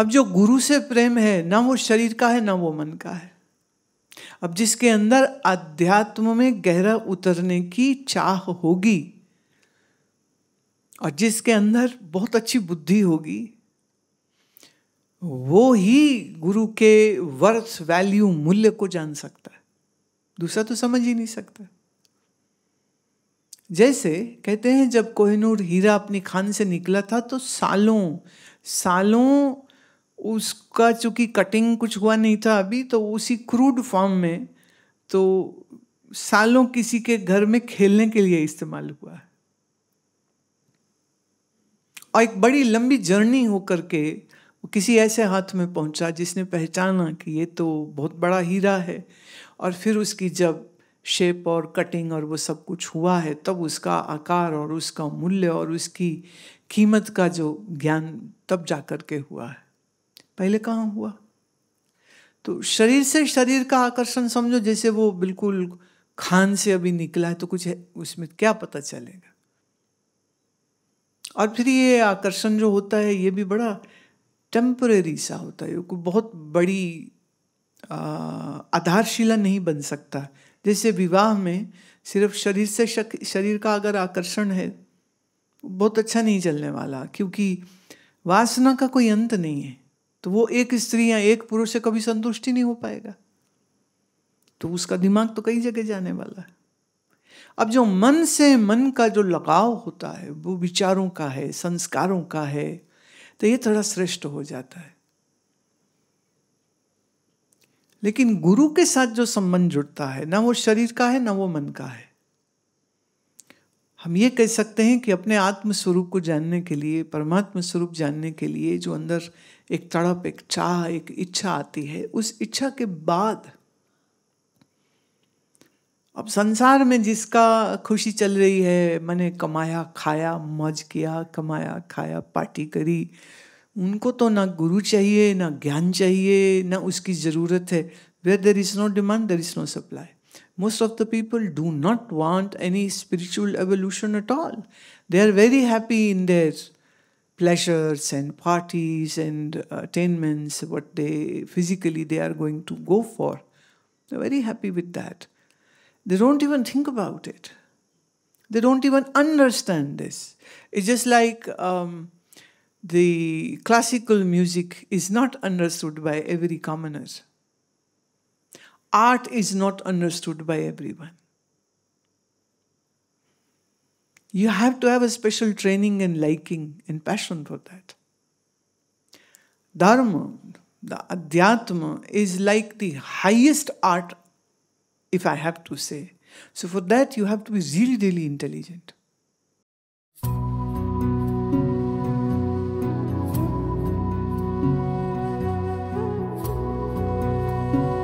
अब जो गुरु से प्रेम है ना वो शरीर का है ना वो मन का है अब जिसके अंदर अध्यात्म में गहरा उतरने की चाह होगी और जिसके अंदर बहुत अच्छी बुद्धि होगी वो ही गुरु के वर्थ वैल्यू मूल्य को जान सकता है दूसरा तो समझ ही नहीं सकता जैसे कहते हैं जब कोहिनूर हीरा अपनी खान से निकला था तो सालों सालों उसका चूँकि कटिंग कुछ हुआ नहीं था अभी तो उसी क्रूड फॉर्म में तो सालों किसी के घर में खेलने के लिए इस्तेमाल हुआ है और एक बड़ी लंबी जर्नी होकर के वो किसी ऐसे हाथ में पहुंचा जिसने पहचाना कि ये तो बहुत बड़ा हीरा है और फिर उसकी जब शेप और कटिंग और वो सब कुछ हुआ है तब उसका आकार और उसका मूल्य और उसकी कीमत का जो ज्ञान तब जा कर के हुआ है पहले कहाँ हुआ तो शरीर से शरीर का आकर्षण समझो जैसे वो बिल्कुल खान से अभी निकला है तो कुछ है उसमें क्या पता चलेगा और फिर ये आकर्षण जो होता है ये भी बड़ा टेम्परेरी सा होता है कोई बहुत बड़ी आधारशिला नहीं बन सकता जैसे विवाह में सिर्फ शरीर से शक, शरीर का अगर आकर्षण है बहुत अच्छा नहीं चलने वाला क्योंकि वासना का कोई अंत नहीं है तो वो एक स्त्री या एक पुरुष से कभी संतुष्टि नहीं हो पाएगा तो उसका दिमाग तो कई जगह जाने वाला है अब जो मन से मन का जो लगाव होता है वो विचारों का है संस्कारों का है तो ये थोड़ा श्रेष्ठ हो जाता है लेकिन गुरु के साथ जो संबंध जुड़ता है ना वो शरीर का है ना वो मन का है हम ये कह सकते हैं कि अपने आत्म स्वरूप को जानने के लिए परमात्म स्वरूप जानने के लिए जो अंदर एक तड़प एक चाह एक इच्छा आती है उस इच्छा के बाद अब संसार में जिसका खुशी चल रही है मैंने कमाया खाया मौज किया कमाया खाया पार्टी करी उनको तो ना गुरु चाहिए ना ज्ञान चाहिए ना उसकी ज़रूरत है where there is no demand there is no supply most of the people do not want any spiritual evolution at all. They are very happy in their pleasures and parties and attainments, what they physically they are going to go for. They're very happy with that. They don't even think about it. They don't even understand this. It's just like um, the classical music is not understood by every commoner art is not understood by everyone. You have to have a special training and liking and passion for that. Dharma, the Adhyatma, is like the highest art, if I have to say. So, for that, you have to be really, really intelligent. thank you